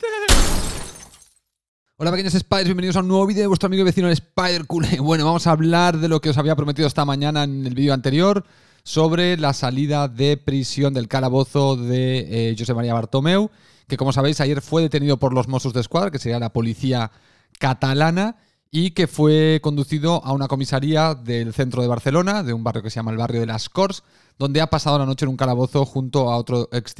Hola pequeños spiders, bienvenidos a un nuevo vídeo de vuestro amigo y vecino Spider Cule. Bueno, vamos a hablar de lo que os había prometido esta mañana en el vídeo anterior sobre la salida de prisión del calabozo de eh, José María Bartomeu, que como sabéis ayer fue detenido por los Mossos de Escuadra, que sería la policía catalana, y que fue conducido a una comisaría del centro de Barcelona, de un barrio que se llama el barrio de las Cors, donde ha pasado la noche en un calabozo junto a otro, ex,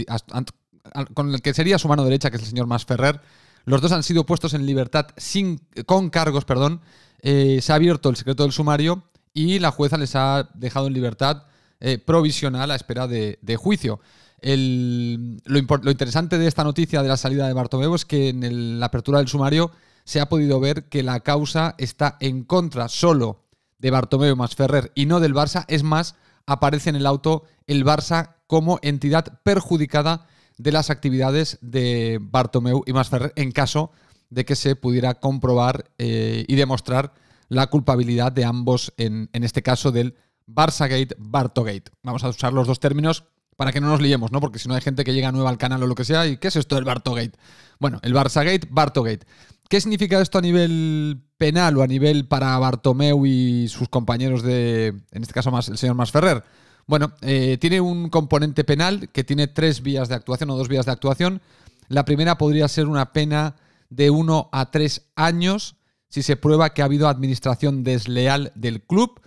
con el que sería su mano derecha, que es el señor Mas Ferrer. Los dos han sido puestos en libertad sin, con cargos, perdón. Eh, se ha abierto el secreto del sumario y la jueza les ha dejado en libertad eh, provisional a espera de, juicio. lo, interesante de esta noticia de la salida de Bartomeu es que en la apertura del sumario se ha podido ver que la causa está en contra solo de Bartomeu Ferrer y no del Barça. Es más, aparece en el auto el Barça como entidad perjudicada de las actividades de Bartomeu y Masferrer en caso de que se pudiera comprobar eh, y demostrar la culpabilidad de ambos en, este caso del Barçagate, Bartogate. Vamos a usar los dos términos para que no nos liemos, ¿no? Porque si no hay gente que llega nueva al canal o lo que sea, ¿y qué es esto del Bartogate? Bueno, el Barçagate, Bartogate. ¿Qué significa esto a nivel penal o a nivel para Bartomeu y sus compañeros de, en este caso más el señor Masferrer? Bueno, eh, tiene un componente penal que tiene tres vías de actuación o dos vías de actuación. La primera podría ser una pena de uno a tres años si se prueba que ha habido administración desleal del club.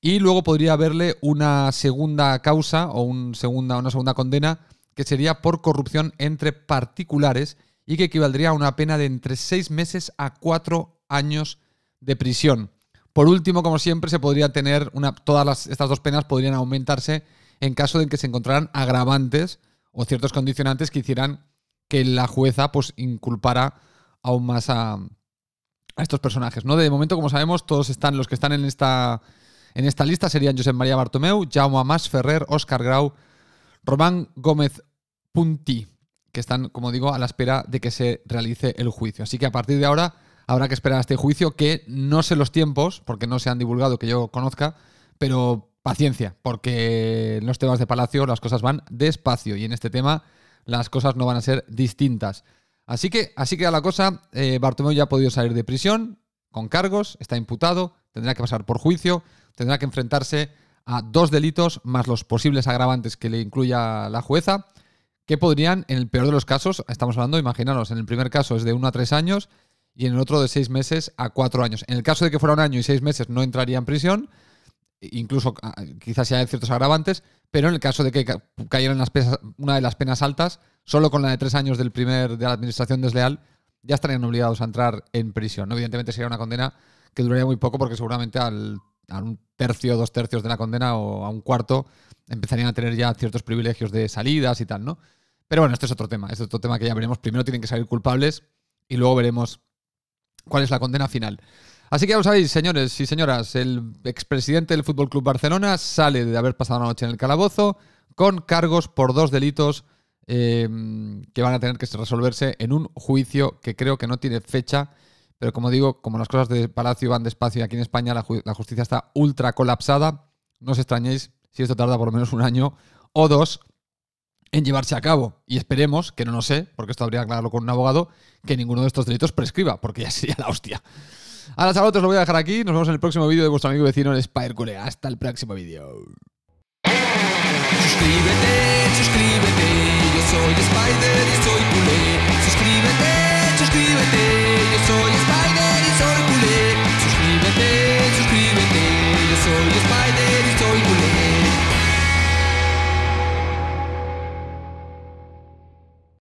Y luego podría haberle una segunda causa o segunda, una segunda condena que sería por corrupción entre particulares y que equivaldría a una pena de entre seis meses a cuatro años de prisión. Por último, como siempre, se podría tener una, todas estas dos penas podrían aumentarse en caso de que se encontraran agravantes o ciertos condicionantes que hicieran que la jueza pues inculpara aún más a, estos personajes. ¿no? De momento, como sabemos, todos están los que están en esta en esta lista serían José María Bartomeu, Jaume Amas Ferrer, Oscar Grau, Román Gómez Punti, que están, como digo, a la espera de que se realice el juicio. Así que a partir de ahora Habrá que esperar a este juicio que no sé los tiempos, porque no se han divulgado que yo conozca, pero paciencia, porque en los temas de Palacio las cosas van despacio y en este tema las cosas no van a ser distintas. Así que así queda la cosa. Eh, ya ha podido salir de prisión con cargos, está imputado, tendrá que pasar por juicio, tendrá que enfrentarse a dos delitos más los posibles agravantes que le incluya la jueza, que podrían, en el peor de los casos, estamos hablando, imaginaros, en el primer caso es de uno a tres años y en el otro de seis meses a cuatro años. En el caso de que fuera un año y seis meses no entraría en prisión, incluso ah, quizás hay ciertos agravantes, pero en el caso de que cayeran una de las penas altas, solo con la de tres años del primer de la administración desleal, ya estarían obligados a entrar en prisión. Evidentemente sería una condena que duraría muy poco porque seguramente a un tercio, dos tercios de la condena o a un cuarto empezarían a tener ya ciertos privilegios de salidas y tal, ¿no? Pero bueno, este es otro tema, este es otro tema que ya veremos. Primero tienen que salir culpables y luego veremos cuál es la condena final. Así que ya lo sabéis, señores y señoras, el expresidente del Fútbol Club Barcelona sale de haber pasado la noche en el calabozo con cargos por dos delitos eh, que van a tener que resolverse en un juicio que creo que no tiene fecha, pero como digo, como las cosas de Palacio van despacio y aquí en España la, la justicia está ultra colapsada, no os extrañéis si esto tarda por lo menos un año o dos en llevarse a cabo. Y esperemos, que no lo sé, porque esto habría que aclararlo con un abogado, que ninguno de estos delitos prescriba, porque ya sería la hostia. Ahora, os lo voy a dejar aquí. Nos vemos en el próximo vídeo de vuestro amigo vecino en Spider Hasta el próximo vídeo.